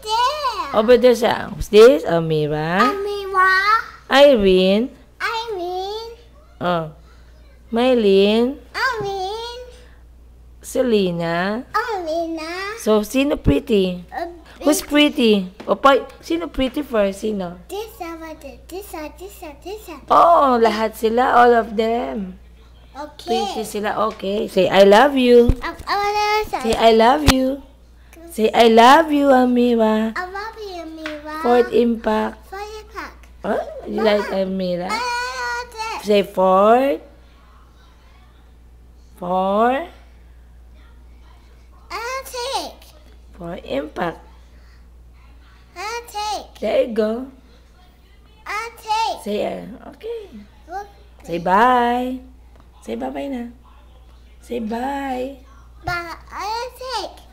There. Over there siya. Who's this? Amira. Amira. Irene. Irene. Oh. Maylin. Irene. Selena. Selena. So, sino pretty? Uh, Who's pretty? Opa, oh, sino pretty first? Sino? This one, this one, this one, this one. Oh, lahat sila, all of them. Okay. Pretty sila, okay. Say, I love you. I, I love Say, I love you. Say, I love you, Amira. I love you, Amira. Fourth impact. Fourth impact. Oh, you Mama. like Amira? Say fourth. Four. take. Four, impact. i take. There you go. i take. Say, uh, okay. Look. Say bye. Say bye-bye now. Say bye. Bye. i take.